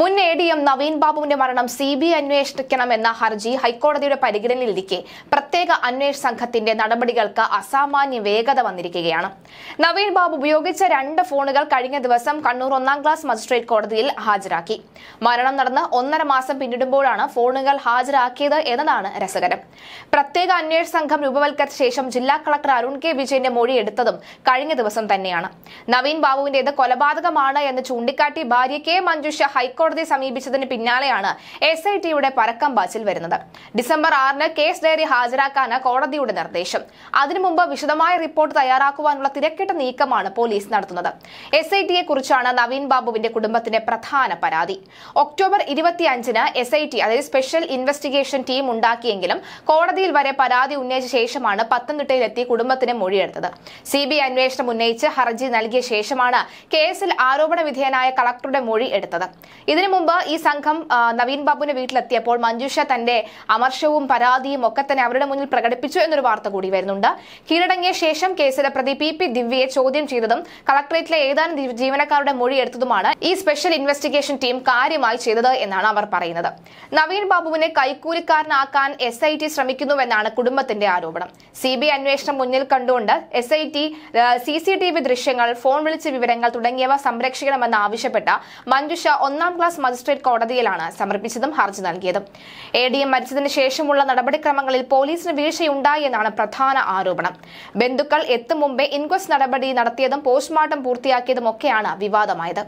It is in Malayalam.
മുൻ എ ഡി എം നവീൻ ബാബുവിന്റെ മരണം സി ബി ഐ അന്വേഷിക്കണമെന്ന ഹർജി ഹൈക്കോടതിയുടെ പരിഗണനയിലിരിക്കെ പ്രത്യേക അന്വേഷണ സംഘത്തിന്റെ നടപടികൾക്ക് അസാമാന്യ വേഗത വന്നിരിക്കുകയാണ് നവീൻ ബാബു ഉപയോഗിച്ച രണ്ട് ഫോണുകൾ കഴിഞ്ഞ ദിവസം കണ്ണൂർ ഒന്നാം ക്ലാസ് മജിസ്ട്രേറ്റ് കോടതിയിൽ ഹാജരാക്കി മരണം നടന്ന് ഒന്നര മാസം പിന്നിടുമ്പോഴാണ് ഫോണുകൾ ഹാജരാക്കിയത് എന്നതാണ് രസകരം പ്രത്യേക അന്വേഷണ സംഘം രൂപവൽക്കരിച്ച ശേഷം ജില്ലാ കളക്ടർ അരുൺ കെ വിജയന്റെ മൊഴി എടുത്തതും കഴിഞ്ഞ ദിവസം തന്നെയാണ് നവീൻ ബാബുവിന്റേത് കൊലപാതകമാണ് എന്ന് ചൂണ്ടിക്കാട്ടി ഭാര്യ കെ മഞ്ജുഷ ഹൈക്കോടതി ഹൈക്കോടതിയെ സമീപിച്ചതിന് പിന്നാലെയാണ് എസ് ഐ ടിയുടെ പരക്കം ബാച്ചിൽ വരുന്നത് ഡിസംബർ ആറിന് കേസ് ഡയറി ഹാജരാക്കാനാണ് കോടതിയുടെ നിർദ്ദേശം അതിനു മുമ്പ് വിശദമായ റിപ്പോർട്ട് തയ്യാറാക്കുവാനുള്ള തിരക്കിട്ട നീക്കമാണ് പോലീസ് നടത്തുന്നത് എസ് ഐ ടിയെ കുറിച്ചാണ് നവീൻ ബാബുവിന്റെ കുടുംബത്തിന്റെ പ്രധാന പരാതി ഒക്ടോബർ ഇരുപത്തിയഞ്ചിന് എസ് ഐ ടി അതായത് സ്പെഷ്യൽ ഇൻവെസ്റ്റിഗേഷൻ ടീം ഉണ്ടാക്കിയെങ്കിലും കോടതിയിൽ വരെ പരാതി ഉന്നയിച്ച ശേഷമാണ് പത്തനംതിട്ടയിലെത്തി കുടുംബത്തിന് മൊഴിയെടുത്തത് സി ബി ഐ അന്വേഷണം ഉന്നയിച്ച് ഹർജി നൽകിയ ശേഷമാണ് കേസിൽ ആരോപണ വിധേയനായ കളക്ടറുടെ മൊഴി എടുത്തത് ഇതിനു മുമ്പ് ഈ സംഘം നവീൻ ബാബുവിന്റെ വീട്ടിലെത്തിയപ്പോൾ മഞ്ജുഷ തന്റെ അമർഷവും പരാതിയും ഒക്കെ തന്നെ അവരുടെ മുന്നിൽ പ്രകടിപ്പിച്ചു എന്നൊരു വാർത്ത കൂടി വരുന്നുണ്ട് കീഴടങ്ങിയ ശേഷം കേസിലെ പ്രതി പി പി ദിവ്യയെ ചോദ്യം ചെയ്തതും കളക്ടറേറ്റിലെ ഏതാനും ജീവനക്കാരുടെ മൊഴി എടുത്തതുമാണ് ഈ സ്പെഷ്യൽ ഇൻവെസ്റ്റിഗേഷൻ ടീം കാര്യമായി ചെയ്തത് എന്നാണ് അവർ പറയുന്നത് നവീൻ ബാബുവിനെ കൈക്കൂലിക്കാരനാക്കാൻ എസ് ഐ ടി ശ്രമിക്കുന്നുവെന്നാണ് കുടുംബത്തിന്റെ ആരോപണം സി ബി അന്വേഷണം മുന്നിൽ കണ്ടുകൊണ്ട് S I T C C T V ദൃശ്യങ്ങൾ ഫോൺ വിളിച്ച വിവരങ്ങൾ തുടങ്ങിയവ സംരക്ഷിക്കണമെന്ന് ആവശ്യപ്പെട്ട മഞ്ജുഷ ഒന്നാം ക്ലാസ് മജിസ്ട്രേറ്റ് കോടതിയിലാണ് സമർപ്പിച്ചതും ഹർജി നൽകിയതും എ ഡി എം മരിച്ചതിന് ശേഷമുള്ള നടപടിക്രമങ്ങളിൽ പോലീസിന് വീഴ്ചയുണ്ടായെന്നാണ് പ്രധാന ആരോപണം ബന്ധുക്കൾ എത്തും മുമ്പേ ഇൻക്വസ്റ്റ് നടപടി നടത്തിയതും പോസ്റ്റ്മോർട്ടം ഒക്കെയാണ് വിവാദമായത്